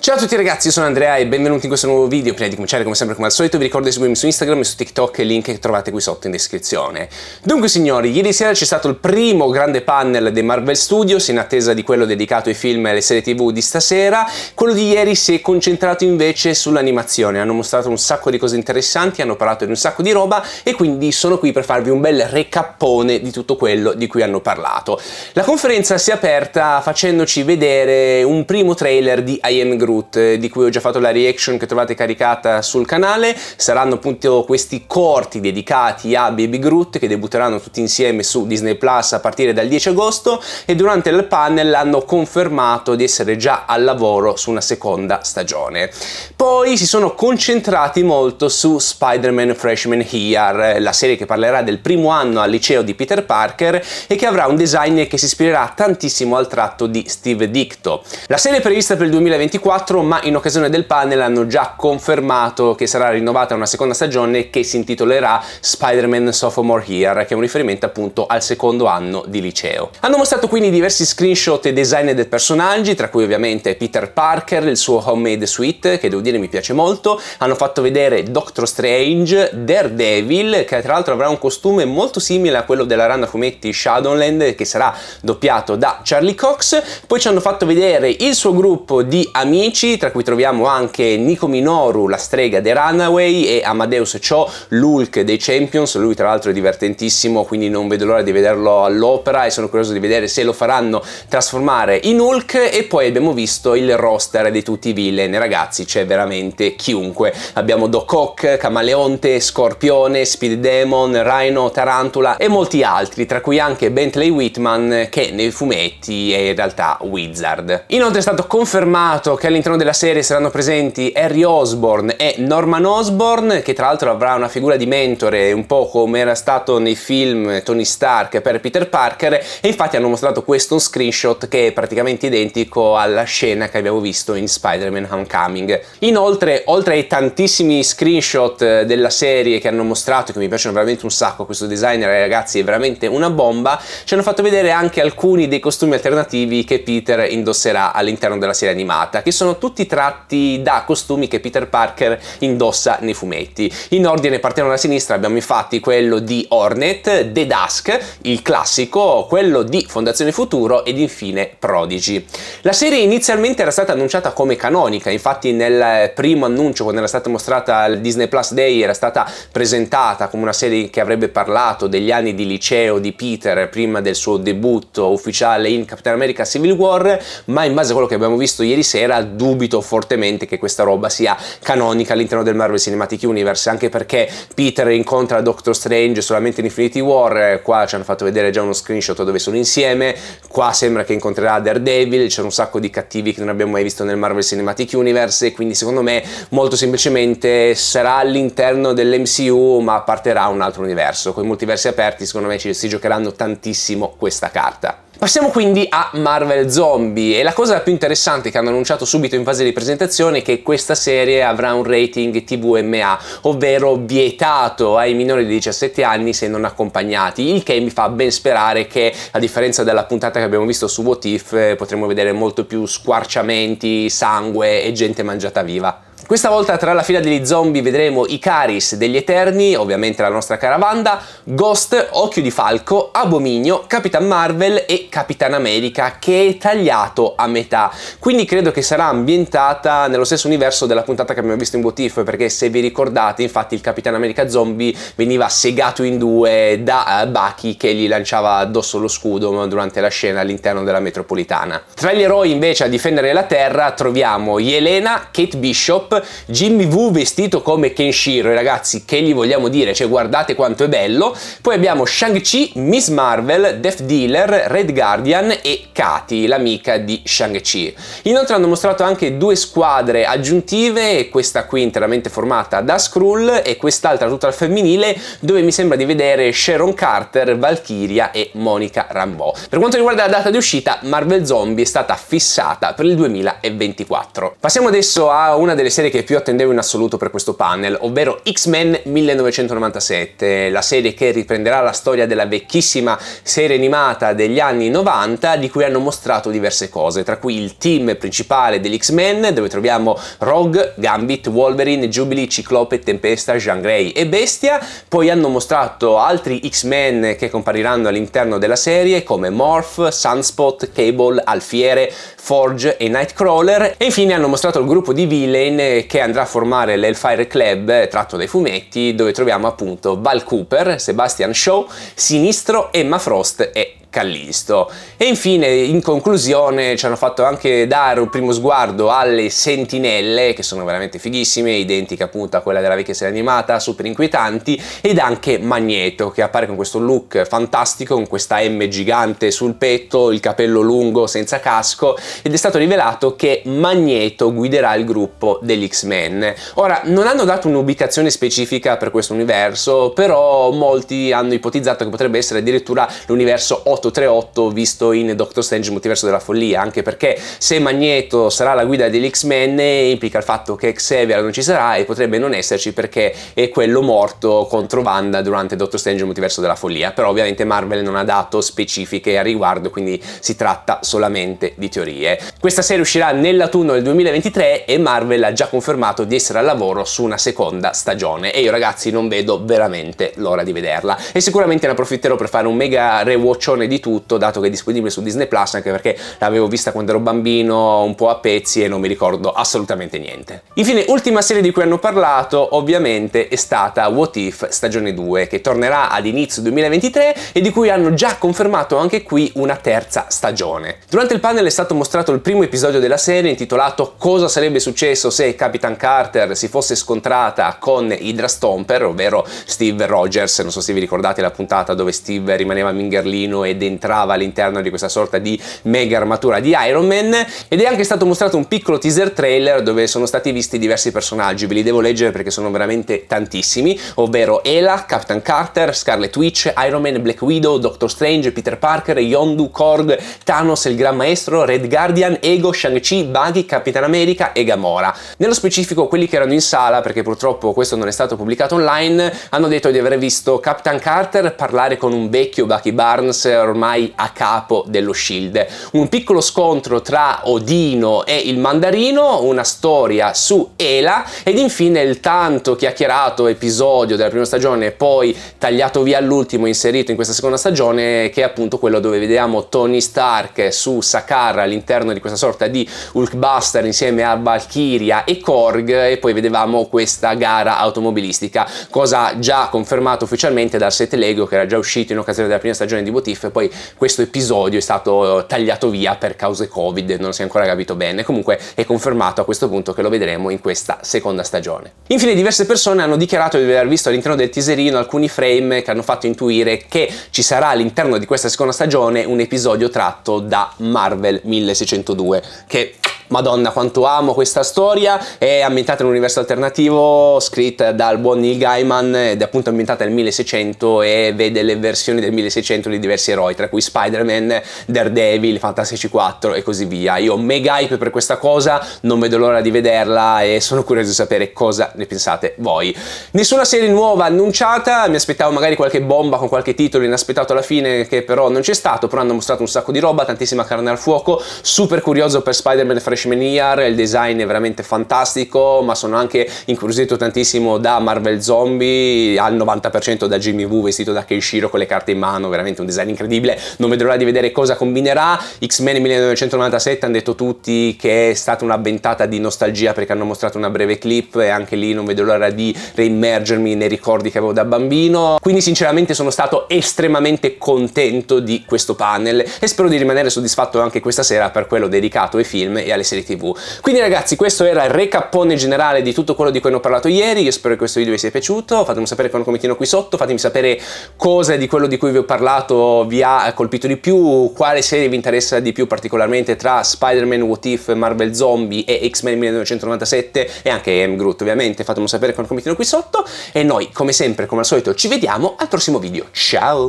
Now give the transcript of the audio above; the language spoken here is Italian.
Ciao a tutti ragazzi, io sono Andrea e benvenuti in questo nuovo video. Prima di cominciare, come sempre, come al solito, vi ricordo di seguirmi su Instagram e su TikTok, e link che trovate qui sotto in descrizione. Dunque signori, ieri sera c'è stato il primo grande panel dei Marvel Studios, in attesa di quello dedicato ai film e alle serie tv di stasera. Quello di ieri si è concentrato invece sull'animazione, hanno mostrato un sacco di cose interessanti, hanno parlato di un sacco di roba e quindi sono qui per farvi un bel recappone di tutto quello di cui hanno parlato. La conferenza si è aperta facendoci vedere un primo trailer di I Am Ken Groot di cui ho già fatto la reaction che trovate caricata sul canale saranno appunto questi corti dedicati a Baby Groot che debutteranno tutti insieme su Disney Plus a partire dal 10 agosto e durante il panel hanno confermato di essere già al lavoro su una seconda stagione. Poi si sono concentrati molto su Spider-Man Freshman Year, la serie che parlerà del primo anno al liceo di Peter Parker e che avrà un design che si ispirerà tantissimo al tratto di Steve Dicto. La serie prevista per il 2024 2024, ma in occasione del panel hanno già confermato che sarà rinnovata una seconda stagione che si intitolerà Spider-Man Sophomore Year, che è un riferimento appunto al secondo anno di liceo. Hanno mostrato quindi diversi screenshot e design dei personaggi, tra cui ovviamente Peter Parker, il suo homemade suite, che devo dire mi piace molto, hanno fatto vedere Doctor Strange, Daredevil, che tra l'altro avrà un costume molto simile a quello della randa fumetti Shadowland, che sarà doppiato da Charlie Cox, poi ci hanno fatto vedere il suo gruppo di amici amici, tra cui troviamo anche Nico Minoru, la strega dei Runaway e Amadeus Cho, l'Hulk dei Champions, lui tra l'altro è divertentissimo, quindi non vedo l'ora di vederlo all'opera e sono curioso di vedere se lo faranno trasformare in Hulk e poi abbiamo visto il roster di tutti i villain, ragazzi c'è veramente chiunque. Abbiamo Doc Ock, Camaleonte, Scorpione, Speed Demon, Rhino, Tarantula e molti altri, tra cui anche Bentley Whitman che nei fumetti è in realtà Wizard. Inoltre è stato confermato che che all'interno della serie saranno presenti Harry Osborne e Norman Osborne, che tra l'altro avrà una figura di mentore, un po' come era stato nei film Tony Stark per Peter Parker, e infatti hanno mostrato questo screenshot che è praticamente identico alla scena che abbiamo visto in Spider-Man Homecoming. Inoltre, oltre ai tantissimi screenshot eh, della serie che hanno mostrato, che mi piacciono veramente un sacco, questo designer eh, ragazzi è veramente una bomba, ci hanno fatto vedere anche alcuni dei costumi alternativi che Peter indosserà all'interno della serie animata, che sono tutti tratti da costumi che Peter Parker indossa nei fumetti. In ordine partendo da sinistra abbiamo infatti quello di Hornet, The Dusk, il classico, quello di Fondazione Futuro ed infine Prodigy. La serie inizialmente era stata annunciata come canonica, infatti nel primo annuncio quando era stata mostrata al Disney Plus Day era stata presentata come una serie che avrebbe parlato degli anni di liceo di Peter prima del suo debutto ufficiale in Captain America Civil War, ma in base a quello che abbiamo visto ieri sera dubito fortemente che questa roba sia canonica all'interno del Marvel Cinematic Universe, anche perché Peter incontra Doctor Strange solamente in Infinity War, qua ci hanno fatto vedere già uno screenshot dove sono insieme, qua sembra che incontrerà Daredevil, c'è un sacco di cattivi che non abbiamo mai visto nel Marvel Cinematic Universe, quindi secondo me molto semplicemente sarà all'interno dell'MCU ma parterà un altro universo, con i multiversi aperti secondo me ci si giocheranno tantissimo questa carta. Passiamo quindi a Marvel Zombie e la cosa più interessante che hanno annunciato subito in fase di presentazione è che questa serie avrà un rating TVMA, ovvero vietato ai minori di 17 anni se non accompagnati, il che mi fa ben sperare che a differenza della puntata che abbiamo visto su What If eh, potremo vedere molto più squarciamenti, sangue e gente mangiata viva. Questa volta tra la fila degli zombie vedremo Icaris degli Eterni, ovviamente la nostra caravanda, Ghost, Occhio di Falco, Abominio, Capitan Marvel e Capitan America che è tagliato a metà. Quindi credo che sarà ambientata nello stesso universo della puntata che abbiamo visto in What If, perché se vi ricordate infatti il Capitan America zombie veniva segato in due da eh, Bucky che gli lanciava addosso lo scudo durante la scena all'interno della metropolitana. Tra gli eroi invece a difendere la Terra troviamo Yelena, Kate Bishop, Jimmy Woo vestito come Kenshiro, e ragazzi che gli vogliamo dire, cioè guardate quanto è bello, poi abbiamo Shang-Chi, Miss Marvel, Death Dealer, Red Guardian e Kati, l'amica di Shang-Chi. Inoltre hanno mostrato anche due squadre aggiuntive, questa qui interamente formata da Skrull e quest'altra tutta al femminile, dove mi sembra di vedere Sharon Carter, Valkyria e Monica Rambeau. Per quanto riguarda la data di uscita, Marvel Zombie è stata fissata per il 2024. Passiamo adesso a una delle serie serie che più attendevo in assoluto per questo panel, ovvero X-Men 1997, la serie che riprenderà la storia della vecchissima serie animata degli anni 90 di cui hanno mostrato diverse cose, tra cui il team principale degli X-Men dove troviamo Rogue, Gambit, Wolverine, Jubilee, Ciclope, Tempesta, Jean Grey e Bestia, poi hanno mostrato altri X-Men che compariranno all'interno della serie come Morph, Sunspot, Cable, Alfiere, Forge e Nightcrawler e infine hanno mostrato il gruppo di villain che andrà a formare l'Hellfire Club eh, tratto dai fumetti dove troviamo appunto Val Cooper, Sebastian Shaw, Sinistro, Emma Frost e Callisto. E infine, in conclusione, ci hanno fatto anche dare un primo sguardo alle sentinelle, che sono veramente fighissime, identiche appunto a quella della vecchia serie animata, super inquietanti, ed anche Magneto, che appare con questo look fantastico, con questa M gigante sul petto, il capello lungo senza casco, ed è stato rivelato che Magneto guiderà il gruppo degli X-Men. Ora, non hanno dato un'ubicazione specifica per questo universo, però molti hanno ipotizzato che potrebbe essere addirittura l'universo 8 838 visto in Doctor Strange Multiverso della Follia, anche perché se Magneto sarà la guida degli X-Men implica il fatto che Xavier non ci sarà e potrebbe non esserci perché è quello morto contro Wanda durante Doctor Strange Multiverso della Follia, però ovviamente Marvel non ha dato specifiche a riguardo, quindi si tratta solamente di teorie. Questa serie uscirà nell'autunno del 2023 e Marvel ha già confermato di essere al lavoro su una seconda stagione e io ragazzi non vedo veramente l'ora di vederla e sicuramente ne approfitterò per fare un mega rewatchone di di tutto, dato che è disponibile su Disney Plus, anche perché l'avevo vista quando ero bambino, un po' a pezzi e non mi ricordo assolutamente niente. Infine, ultima serie di cui hanno parlato, ovviamente, è stata What If stagione 2, che tornerà ad inizio 2023 e di cui hanno già confermato anche qui una terza stagione. Durante il panel è stato mostrato il primo episodio della serie intitolato Cosa sarebbe successo se Capitan Carter si fosse scontrata con Hydra Stomper, ovvero Steve Rogers, non so se vi ricordate la puntata dove Steve rimaneva mingerlino ed entrava all'interno di questa sorta di mega armatura di Iron Man ed è anche stato mostrato un piccolo teaser trailer dove sono stati visti diversi personaggi, ve li devo leggere perché sono veramente tantissimi, ovvero Ela, Captain Carter, Scarlet Witch, Iron Man, Black Widow, Doctor Strange, Peter Parker, Yondu, Korg, Thanos, il Gran Maestro, Red Guardian, Ego, Shang-Chi, Buggy, Capitan America e Gamora. Nello specifico quelli che erano in sala, perché purtroppo questo non è stato pubblicato online, hanno detto di aver visto Captain Carter parlare con un vecchio Bucky Barnes ormai a capo dello Shield. Un piccolo scontro tra Odino e il Mandarino, una storia su Ela ed infine il tanto chiacchierato episodio della prima stagione poi tagliato via all'ultimo inserito in questa seconda stagione che è appunto quello dove vediamo Tony Stark su Sakaar all'interno di questa sorta di Hulkbuster insieme a Valkyria e Korg e poi vedevamo questa gara automobilistica cosa già confermata ufficialmente dal set Lego che era già uscito in occasione della prima stagione di Botif poi questo episodio è stato tagliato via per cause Covid, non si è ancora capito bene. Comunque è confermato a questo punto che lo vedremo in questa seconda stagione. Infine, diverse persone hanno dichiarato di aver visto all'interno del teaserino alcuni frame che hanno fatto intuire che ci sarà all'interno di questa seconda stagione un episodio tratto da Marvel 1602, che Madonna quanto amo questa storia, è ambientata in un universo alternativo scritta dal buon Neil Gaiman ed è appunto ambientata nel 1600 e vede le versioni del 1600 di diversi eroi, tra cui Spider-Man, Daredevil, Fantastici 4 e così via. Io mega hype per questa cosa, non vedo l'ora di vederla e sono curioso di sapere cosa ne pensate voi. Nessuna serie nuova annunciata, mi aspettavo magari qualche bomba con qualche titolo inaspettato alla fine che però non c'è stato, però hanno mostrato un sacco di roba, tantissima carne al fuoco, super curioso per Spider-Man Fra Freshman Year, il design è veramente fantastico, ma sono anche incuriosito tantissimo da Marvel Zombie, al 90% da Jimmy Woo vestito da Keishiro con le carte in mano, veramente un design incredibile, non vedo l'ora di vedere cosa combinerà. X-Men 1997 hanno detto tutti che è stata una ventata di nostalgia perché hanno mostrato una breve clip e anche lì non vedo l'ora di reimmergermi nei ricordi che avevo da bambino. Quindi sinceramente sono stato estremamente contento di questo panel e spero di rimanere soddisfatto anche questa sera per quello dedicato ai film e alle serie tv. Quindi ragazzi questo era il recapone generale di tutto quello di cui ho parlato ieri, io spero che questo video vi sia piaciuto, fatemi sapere con un commentino qui sotto, fatemi sapere cosa di quello di cui vi ho parlato vi ha colpito di più, quale serie vi interessa di più particolarmente tra Spider-Man, What If, Marvel Zombie e X-Men 1997 e anche M. Groot ovviamente, fatemi sapere con un commentino qui sotto e noi come sempre come al solito ci vediamo al prossimo video, ciao!